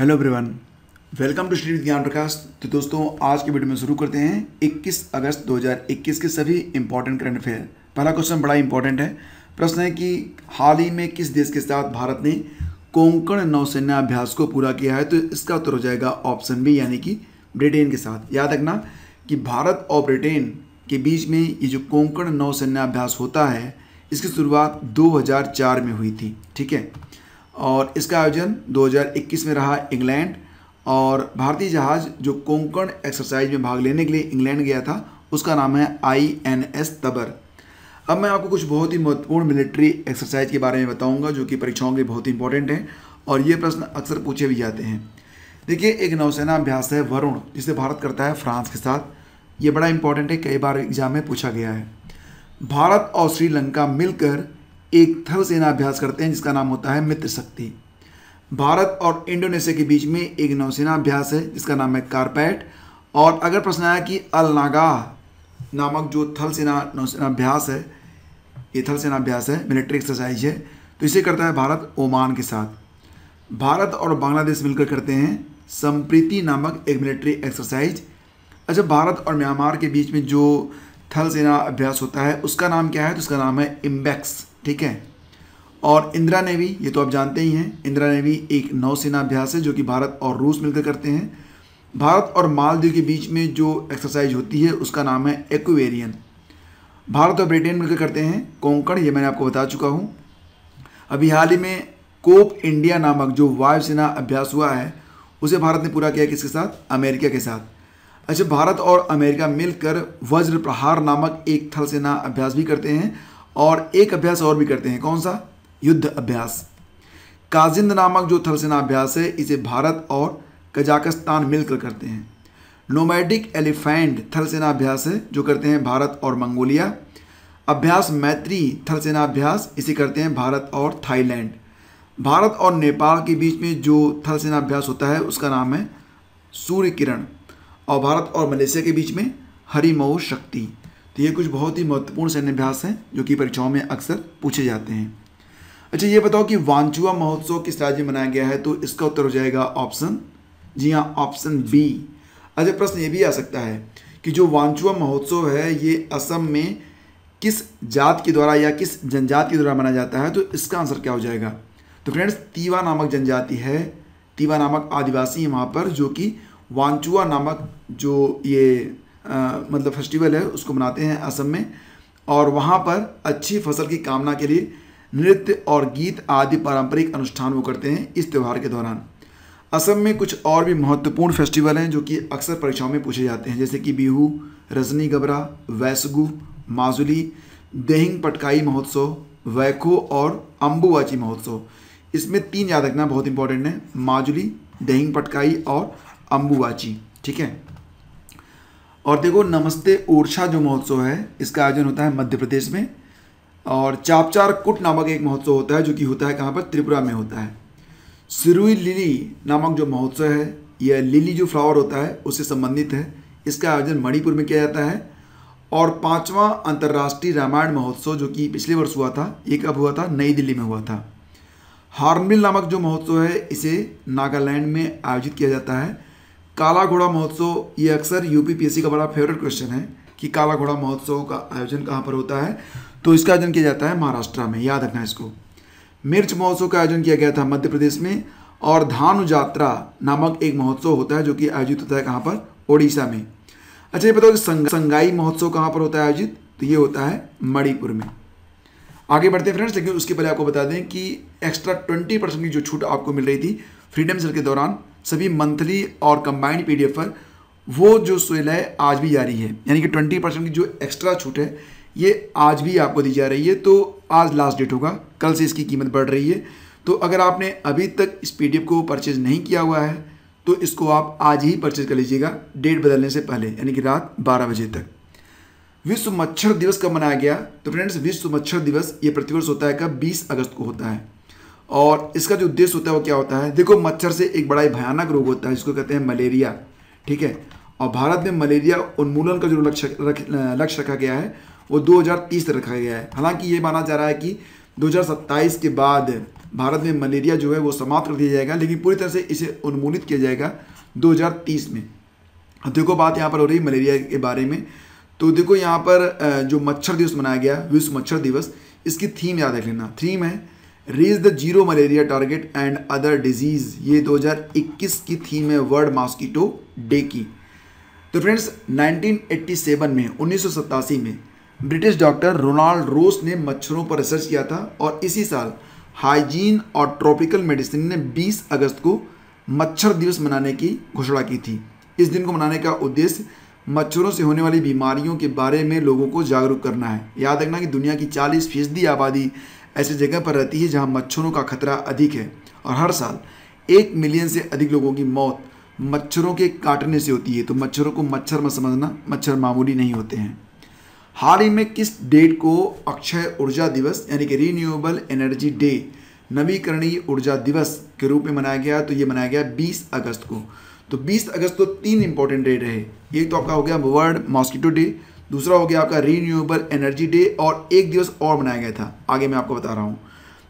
hello everyone welcome to Shri Gyan Prakash तो दोस्तों आज की वीडियो में शुरू करते हैं 21 अगस्त 2021 के सभी इंपॉर्टेंट करंट अफेयर पहला क्वेश्चन बड़ा इंपॉर्टेंट है प्रश्न है कि हाल ही में किस देश के साथ भारत ने कोंकण नौसेना अभ्यास को पूरा किया है तो इसका उत्तर हो जाएगा ऑप्शन बी यानी कि ब्रिटेन के साथ याद रखना कि भारत और ब्रिटेन के बीच में ये जो कोंकण नौसेना अभ्यास होता है इसकी शुरुआत 2004 में हुई थी ठीक है और इसका आयोजन 2021 में रहा इंग्लैंड और भारतीय जहाज जो कोंकण एक्सरसाइज में भाग लेने के लिए इंग्लैंड गया था उसका नाम है आई एन एस तबर अब मैं आपको कुछ बहुत ही महत्वपूर्ण मिलिट्री एक्सरसाइज के बारे में बताऊंगा जो कि परीक्षाओं के लिए बहुत ही इंपॉर्टेंट है और ये प्रश्न अक्सर पूछे भी जाते हैं देखिए एक नौसेना अभ्यास है वरुण जिसे भारत करता है फ्रांस के साथ ये बड़ा इंपॉर्टेंट है कई बार एग्जाम में पूछा गया है भारत और श्रीलंका मिलकर एक सेना सेनाभ्यास करते हैं जिसका नाम होता है मित्र शक्ति भारत और इंडोनेशिया के बीच में एक नौसेना अभ्यास है जिसका नाम है कारपैट और अगर प्रश्न आया कि अल नागा नामक जो थल सेना नौसेना अभ्यास है ये थल सेना अभ्यास है मिलिट्री एक्सरसाइज है तो इसे करता है भारत ओमान के साथ भारत और बांग्लादेश मिलकर करते हैं संप्रीति नामक एक मिलिट्री एक्सरसाइज अच्छा भारत और म्यांमार के बीच में जो थल सेना अभ्यास होता है उसका नाम क्या है तो उसका नाम है इम्बैक्स ठीक है और इंदिरा नेवी ये तो आप जानते ही हैं इंदिरा नेवी एक नौसेना अभ्यास है जो कि भारत और रूस मिलकर करते हैं भारत और मालदीव के बीच में जो एक्सरसाइज होती है उसका नाम है एक्वेरियन भारत और ब्रिटेन मिलकर करते हैं कोंकण ये मैंने आपको बता चुका हूँ अभी हाल ही में कोप इंडिया नामक जो वायुसेना अभ्यास हुआ है उसे भारत ने पूरा किया किसके साथ अमेरिका के साथ अच्छा भारत और अमेरिका मिलकर वज्र प्रहार नामक एक थल सेना अभ्यास भी करते हैं और एक अभ्यास और भी करते हैं कौन सा युद्ध अभ्यास काजिंद नामक जो थल अभ्यास है इसे भारत और कजाकिस्तान मिलकर करते हैं नोमैटिक एलिफेंट थल अभ्यास है जो करते हैं भारत और मंगोलिया अभ्यास मैत्री थलसेना अभ्यास इसे करते हैं भारत और थाईलैंड भारत और नेपाल के बीच में जो थल अभ्यास होता है उसका नाम है सूर्य किरण और भारत और मलेशिया के बीच में हरिमऊ शक्ति तो ये कुछ बहुत ही महत्वपूर्ण सैन्यभ्यास हैं जो कि परीक्षाओं में अक्सर पूछे जाते हैं अच्छा ये बताओ कि वांचुआ महोत्सव किस राज्य में मनाया गया है तो इसका उत्तर हो जाएगा ऑप्शन जी हाँ ऑप्शन बी अच्छा प्रश्न ये भी आ सकता है कि जो वांचुआ महोत्सव है ये असम में किस जात के द्वारा या किस जनजाति के द्वारा मनाया जाता है तो इसका आंसर क्या हो जाएगा तो फ्रेंड्स तीवा नामक जनजाति है तीवा नामक आदिवासी वहाँ पर जो कि वांचुआ नामक जो ये आ, मतलब फेस्टिवल है उसको मनाते हैं असम में और वहाँ पर अच्छी फसल की कामना के लिए नृत्य और गीत आदि पारंपरिक अनुष्ठान वो करते हैं इस त्यौहार के दौरान असम में कुछ और भी महत्वपूर्ण फेस्टिवल हैं जो कि अक्सर परीक्षाओं में पूछे जाते हैं जैसे कि बिहू रजनी गबरा वैसगु माजुली देहिंग पटकाई महोत्सव वैखो और अम्बुवाची महोत्सव इसमें तीन याद रखना बहुत इंपॉर्टेंट है माजुली दहिंग पटकाई और अम्बुवाची ठीक है और देखो नमस्ते ओरछा जो महोत्सव है इसका आयोजन होता है मध्य प्रदेश में और चापचार कुट नामक एक महोत्सव होता है जो कि होता है कहाँ पर त्रिपुरा में होता है सिरुई लिली नामक जो महोत्सव है यह लिली जो फ्लावर होता है उससे संबंधित है इसका आयोजन मणिपुर में किया जाता है और पांचवा अंतर्राष्ट्रीय रामायण महोत्सव जो कि पिछले वर्ष हुआ था ये कब हुआ था नई दिल्ली में हुआ था हार्नबिल नामक जो महोत्सव है इसे नागालैंड में आयोजित किया जाता है काला घोड़ा महोत्सव ये अक्सर यूपीपीएससी का बड़ा फेवरेट क्वेश्चन है कि काला घोड़ा महोत्सव का आयोजन कहाँ पर होता है तो इसका आयोजन किया जाता है महाराष्ट्र में याद रखना इसको मिर्च महोत्सव का आयोजन किया गया था मध्य प्रदेश में और धानु यात्रा नामक एक महोत्सव होता है जो कि आयोजित होता है कहाँ पर ओडिशा में अच्छा ये बताओ कि संगाई महोत्सव कहाँ पर होता है आयोजित तो ये होता है मणिपुर में आगे बढ़ते हैं फ्रेंड्स लेकिन उसके पहले आपको बता दें कि एक्स्ट्रा ट्वेंटी परसेंट की जो छूट आपको मिल रही थी फ्रीडम सेल के दौरान सभी मंथली और कंबाइंड पी पर वो जो सेल है आज भी जारी है यानी कि ट्वेंटी परसेंट की जो एक्स्ट्रा छूट है ये आज भी आपको दी जा रही है तो आज लास्ट डेट होगा कल से इसकी कीमत बढ़ रही है तो अगर आपने अभी तक इस पी को परचेज़ नहीं किया हुआ है तो इसको आप आज ही परचेज़ कर लीजिएगा डेट बदलने से पहले यानी कि रात बारह बजे तक विश्व मच्छर दिवस कब मनाया गया तो फ्रेंड्स विश्व मच्छर दिवस ये प्रतिवर्ष होता है कब 20 अगस्त को होता है और इसका जो उद्देश्य होता है वो क्या होता है देखो मच्छर से एक बड़ा ही भयानक रोग होता है जिसको कहते हैं मलेरिया ठीक है और भारत में मलेरिया उन्मूलन का जो लक्ष्य रख लक्ष्य रखा गया है वो 2030 तक रखा गया है हालांकि ये माना जा रहा है कि 2027 के बाद भारत में मलेरिया जो है वो समाप्त कर दिया जाएगा लेकिन पूरी तरह से इसे उन्मूलित किया जाएगा 2030 में देखो बात यहाँ पर हो रही मलेरिया के बारे में तो देखो यहाँ पर जो मच्छर दिवस मनाया गया विश्व मच्छर दिवस इसकी थीम याद रख लेना थीम है reach the zero malaria target and other disease ये 2021 की थीम है वर्ल्ड मॉस्किटो डे की तो फ्रेंड्स 1987 में उन्नीस में ब्रिटिश डॉक्टर रोनाल्ड रोस ने मच्छरों पर रिसर्च किया था और इसी साल हाइजीन और ट्रॉपिकल मेडिसिन ने 20 अगस्त को मच्छर दिवस मनाने की घोषणा की थी इस दिन को मनाने का उद्देश्य मच्छरों से होने वाली बीमारियों के बारे में लोगों को जागरूक करना है याद रखना कि दुनिया की 40 फीसदी आबादी ऐसी जगह पर रहती है जहाँ मच्छरों का खतरा अधिक है और हर साल एक मिलियन से अधिक लोगों की मौत मच्छरों के काटने से होती है तो मच्छरों को मच्छर मत समझना मच्छर मामूली नहीं होते हैं हाल ही में किस डेट को अक्षय ऊर्जा दिवस यानी कि रीन्यूएबल एनर्जी डे नवीकरणीय ऊर्जा दिवस के रूप में मनाया गया तो ये मनाया गया 20 अगस्त को तो 20 अगस्त तो तीन इंपॉर्टेंट डेट रहे एक तो आपका हो गया वर्ल्ड मॉस्किटो डे दूसरा हो गया आपका रीन्यूएबल एनर्जी डे और एक दिवस और मनाया गया था आगे मैं आपको बता रहा हूँ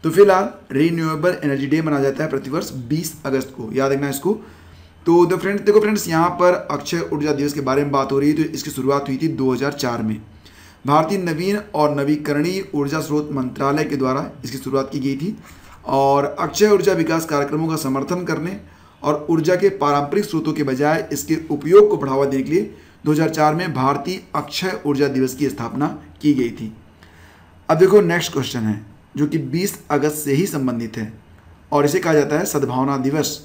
तो फिलहाल रीन्यूएबल एनर्जी डे मनाया जाता है प्रतिवर्ष बीस अगस्त को याद रखना इसको तो द फ्रेंड देखो फ्रेंड्स यहाँ पर अक्षय ऊर्जा दिवस के बारे में बात हो रही है तो इसकी शुरुआत हुई थी 2004 में भारतीय नवीन और नवीकरणीय ऊर्जा स्रोत मंत्रालय के द्वारा इसकी शुरुआत की गई थी और अक्षय ऊर्जा विकास कार्यक्रमों का समर्थन करने और ऊर्जा के पारंपरिक स्रोतों के बजाय इसके उपयोग को बढ़ावा देने के लिए 2004 में भारतीय अक्षय ऊर्जा दिवस की स्थापना की गई थी अब देखो नेक्स्ट क्वेश्चन है जो कि 20 अगस्त से ही संबंधित है और इसे कहा जाता है सद्भावना दिवस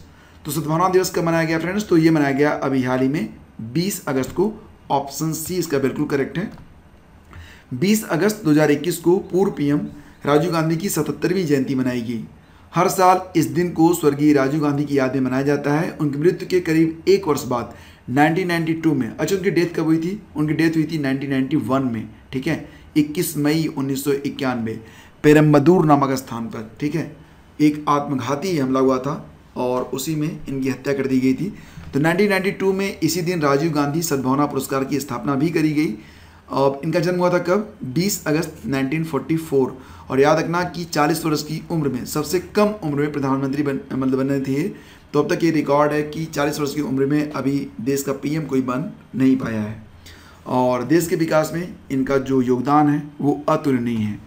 तो सद्भावना दिवस कब मनाया गया फ्रेंड्स तो ये मनाया गया अभी हाल ही में 20 अगस्त को ऑप्शन सी इसका बिल्कुल करेक्ट है 20 अगस्त 2021 को पूर्व पीएम राजीव गांधी की सतहत्तरवीं जयंती मनाई गई हर साल इस दिन को स्वर्गीय राजीव गांधी की याद में मनाया जाता है उनकी मृत्यु के करीब एक वर्ष बाद 1992 में अच्छा उनकी डेथ कब हुई थी उनकी डेथ हुई थी 1991 में ठीक है 21 मई उन्नीस सौ पेरम्बदूर नामक स्थान पर ठीक है एक आत्मघाती हमला हुआ था और उसी में इनकी हत्या कर दी गई थी तो 1992 में इसी दिन राजीव गांधी सद्भावना पुरस्कार की स्थापना भी करी गई और इनका जन्म हुआ था कब 20 अगस्त 1944 और याद रखना कि 40 वर्ष की उम्र में सबसे कम उम्र में प्रधानमंत्री बन मतलब बने थे तो अब तक ये रिकॉर्ड है कि 40 वर्ष की उम्र में अभी देश का पीएम कोई बन नहीं पाया है और देश के विकास में इनका जो योगदान है वो अतुलनीय है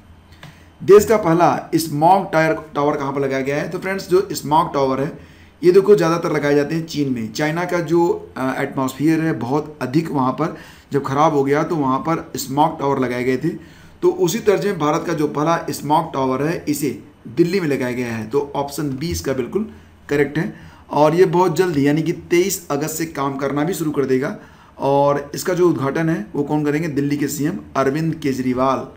देश का पहला स्मॉक टायर टावर कहाँ पर लगाया गया है तो फ्रेंड्स जो स्मॉक टावर है ये देखो ज़्यादातर लगाए जाते हैं चीन में चाइना का जो एटमोसफियर है बहुत अधिक वहाँ पर जब ख़राब हो गया तो वहाँ पर स्मॉक टावर लगाए गए थे तो उसी तर्ज में भारत का जो पहला स्मॉक टावर है इसे दिल्ली में लगाया गया है तो ऑप्शन बी इसका बिल्कुल करेक्ट है और ये बहुत जल्द यानी कि 23 अगस्त से काम करना भी शुरू कर देगा और इसका जो उद्घाटन है वो कौन करेंगे दिल्ली के सीएम अरविंद केजरीवाल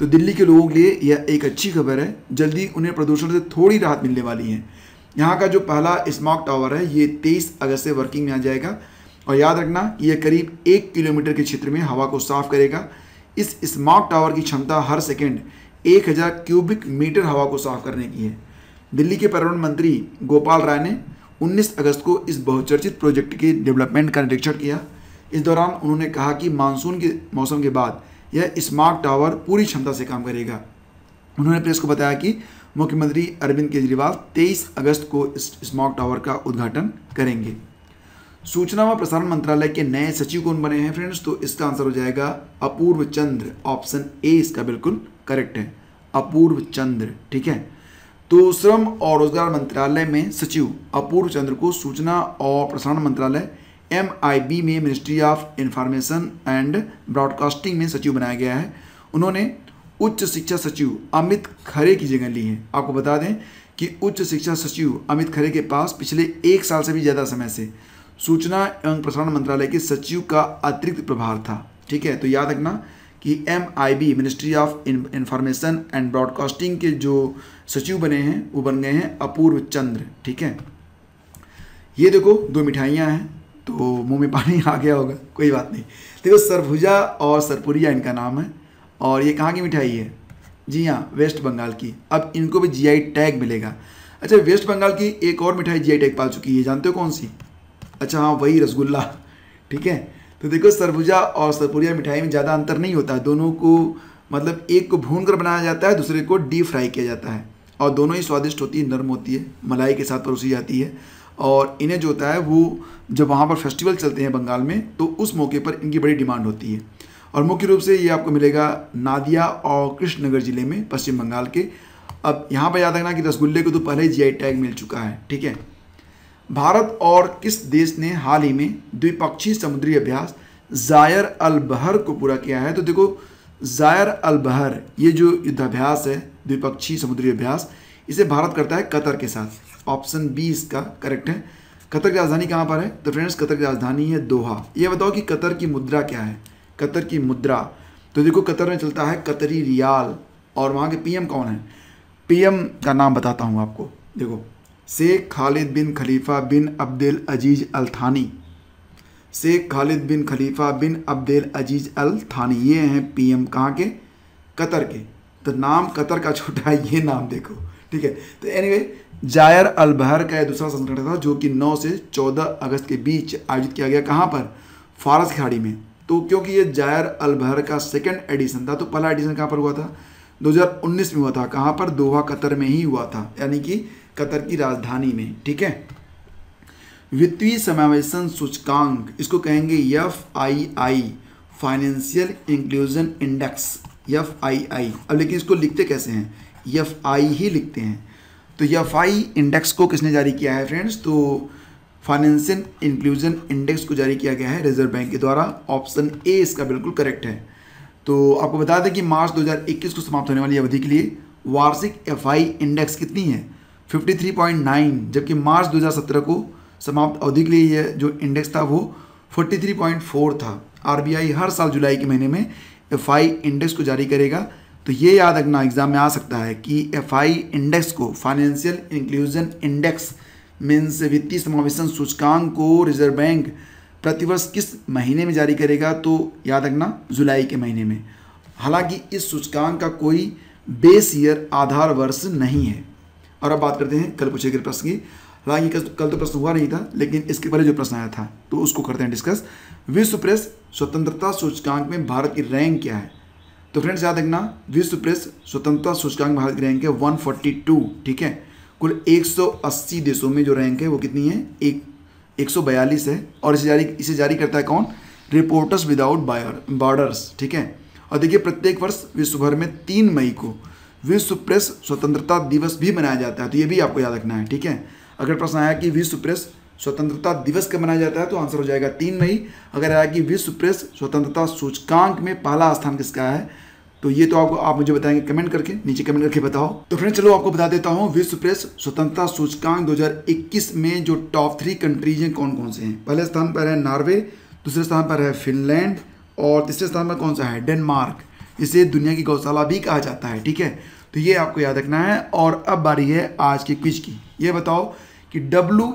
तो दिल्ली के लोगों के लिए यह एक अच्छी खबर है जल्दी उन्हें प्रदूषण से थोड़ी राहत मिलने वाली है यहाँ का जो पहला स्मॉक टावर है ये तेईस अगस्त से वर्किंग में आ जाएगा और याद रखना ये करीब एक किलोमीटर के क्षेत्र में हवा को साफ करेगा इस स्मॉक टावर की क्षमता हर सेकेंड 1000 क्यूबिक मीटर हवा को साफ करने की है दिल्ली के पर्यावरण मंत्री गोपाल राय ने 19 अगस्त को इस बहुचर्चित प्रोजेक्ट के डेवलपमेंट का निरीक्षण किया इस दौरान उन्होंने कहा कि मानसून के मौसम के बाद यह स्मार्ट टावर पूरी क्षमता से काम करेगा उन्होंने प्रेस को बताया कि मुख्यमंत्री अरविंद केजरीवाल 23 अगस्त को इस स्मार्ट टावर का उद्घाटन करेंगे सूचना व प्रसारण मंत्रालय के नए सचिव कौन बने हैं फ्रेंड्स तो इसका आंसर हो जाएगा अपूर्व चंद्र ऑप्शन ए इसका बिल्कुल करेक्ट है अपूर्व चंद्र ठीक है तो श्रम और रोजगार मंत्रालय में सचिव अपूर्व चंद्र को सूचना और प्रसारण मंत्रालय एम में ministry of information and broadcasting में सचिव बनाया गया है उन्होंने उच्च शिक्षा सचिव अमित खरे की जगह ली है आपको बता दें कि उच्च शिक्षा सचिव अमित खरे के पास पिछले एक साल से भी ज़्यादा समय से सूचना एवं प्रसारण मंत्रालय के सचिव का अतिरिक्त प्रभार था ठीक है तो याद रखना कि बी ministry of information and broadcasting के जो सचिव बने हैं वो बन गए हैं अपूर्व चंद्र ठीक है ये देखो दो मिठाइयाँ हैं तो मुंह में पानी आ गया होगा कोई बात नहीं देखो सरभुजा और सरपुरिया इनका नाम है और ये कहाँ की मिठाई है जी हाँ वेस्ट बंगाल की अब इनको भी जीआई टैग मिलेगा अच्छा वेस्ट बंगाल की एक और मिठाई जीआई टैग पा चुकी है जानते हो कौन सी अच्छा हाँ वही रसगुल्ला ठीक है तो देखो सरभुजा और सरपुरिया मिठाई में ज़्यादा अंतर नहीं होता दोनों को मतलब एक को भून कर बनाया जाता है दूसरे को डीप फ्राई किया जाता है और दोनों ही स्वादिष्ट होती है नर्म होती है मलाई के साथ परोसी जाती है और इन्हें जो होता है वो जब वहाँ पर फेस्टिवल चलते हैं बंगाल में तो उस मौके पर इनकी बड़ी डिमांड होती है और मुख्य रूप से ये आपको मिलेगा नादिया और कृष्णनगर ज़िले में पश्चिम बंगाल के अब यहाँ पर याद रखना कि रसगुल्ले को तो पहले ही जी टैग मिल चुका है ठीक है भारत और किस देश ने हाल ही में द्विपक्षीय समुद्री अभ्यास जायर अल बहर को पूरा किया है तो देखो जायर अल बहर ये जो युद्धाभ्यास है द्विपक्षीय समुद्री अभ्यास इसे भारत करता है कतर के साथ ऑप्शन बी इसका करेक्ट है कतर की राजधानी कहाँ पर है तो फ्रेंड्स कतर की राजधानी है दोहा ये बताओ कि कतर की मुद्रा क्या है कतर की मुद्रा तो देखो कतर में चलता है कतरी रियाल और वहाँ के पीएम कौन है पीएम का नाम बताता हूँ आपको देखो शेख खालिद बिन खलीफा बिन अब्दुल अजीज़ अल थानी शेख खालिद बिन खलीफा बिन अब्दुल अजीज़ अल थानी ये हैं पीएम कहाँ के कतर के तो नाम कतर का छोटा है ये नाम देखो ठीक है तो एनीवे वे जायर अल बहर का दूसरा संस्करण था जो कि 9 से 14 अगस्त के बीच आयोजित किया गया कहाँ पर फारस खाड़ी में तो क्योंकि ये जायर अल बहर का सेकेंड एडिशन था तो पहला एडिशन कहाँ पर हुआ था 2019 में हुआ था कहाँ पर दोहा कतर में ही हुआ था यानी कि कतर की राजधानी में ठीक है वित्तीय समावेशन सूचकांक इसको कहेंगे F I I financial inclusion index F I I अब लेकिन इसको लिखते कैसे हैं एफ आई ही लिखते हैं तो एफ आई इंडेक्स को किसने जारी किया है फ्रेंड्स तो फाइनेंशियल इंक्लूजन इंडेक्स को जारी किया गया है रिजर्व बैंक के द्वारा ऑप्शन ए इसका बिल्कुल करेक्ट है तो आपको बता दें कि मार्च 2021 को समाप्त होने वाली अवधि के लिए वार्षिक एफआई इंडेक्स कितनी है 53.9 जबकि मार्च 2017 को समाप्त अवधि के लिए यह जो इंडेक्स था वो 43.4 था आरबीआई हर साल जुलाई के महीने में एफ इंडेक्स को जारी करेगा तो ये याद रखना एग्ज़ाम में आ सकता है कि एफ इंडेक्स को फाइनेंशियल इंक्लूजन इंडेक्स मीन्स वित्तीय समावेशन सूचकांक को रिजर्व बैंक प्रतिवर्ष किस महीने में जारी करेगा तो याद रखना जुलाई के महीने में हालांकि इस सूचकांक का कोई बेस ईयर आधार वर्ष नहीं है और अब बात करते हैं कल पूछे गए प्रश्न की हालांकि तो, कल तो प्रश्न हुआ नहीं था लेकिन इसके पहले जो प्रश्न आया था तो उसको करते हैं डिस्कस विश्व प्रेस स्वतंत्रता सूचकांक में भारत की रैंक क्या है तो फ्रेंड्स याद रखना विश्व प्रेस स्वतंत्रता सूचकांक भारत की रैंक है 142 ठीक है कुल 180 देशों में जो रैंक है वो कितनी है एक बयालीस है और इसे जारी इसे जारी करता है कौन रिपोर्टर्स विदाउट बॉर्डर्स ठीक है और देखिए प्रत्येक वर्ष विश्वभर में तीन मई को विश्व प्रेस स्वतंत्रता दिवस भी मनाया जाता है तो ये भी आपको याद रखना है ठीक है अगर प्रश्न आया कि विश्व प्रेस स्वतंत्रता दिवस कब मनाया जाता है तो आंसर हो जाएगा तीन मई अगर आया कि विश्व प्रेस स्वतंत्रता सूचकांक में पहला स्थान किसका है तो ये तो आपको आप मुझे बताएंगे कमेंट करके नीचे कमेंट करके बताओ तो फ्रेंड चलो आपको बता देता हूँ विश्व प्रेस स्वतंत्रता सूचकांक 2021 में जो टॉप थ्री कंट्रीज हैं कौन कौन से हैं पहले स्थान पर है नॉर्वे दूसरे स्थान पर है फिनलैंड और तीसरे स्थान पर कौन सा है डेनमार्क इसे दुनिया की गौशाला भी कहा जाता है ठीक है तो ये आपको याद रखना है और अब बारी है आज के क्विज की ये बताओ कि W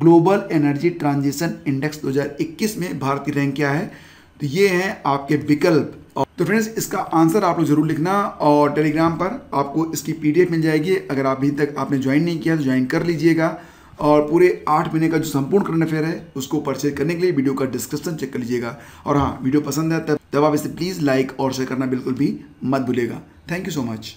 global energy transition index 2021 में भारतीय रैंक क्या है तो ये हैं आपके विकल्प तो फ्रेंड्स इसका आंसर आप लोग जरूर लिखना और टेलीग्राम पर आपको इसकी पीडीएफ मिल जाएगी अगर आप अभी तक आपने ज्वाइन नहीं किया तो ज्वाइन कर लीजिएगा और पूरे आठ महीने का जो संपूर्ण करंट अफेयर है उसको परचेज करने के लिए वीडियो का डिस्क्रिप्शन चेक कर लीजिएगा और हाँ वीडियो पसंद है तब तब आप इसे प्लीज़ लाइक और शेयर करना बिल्कुल भी मत भूलेगा थैंक यू सो मच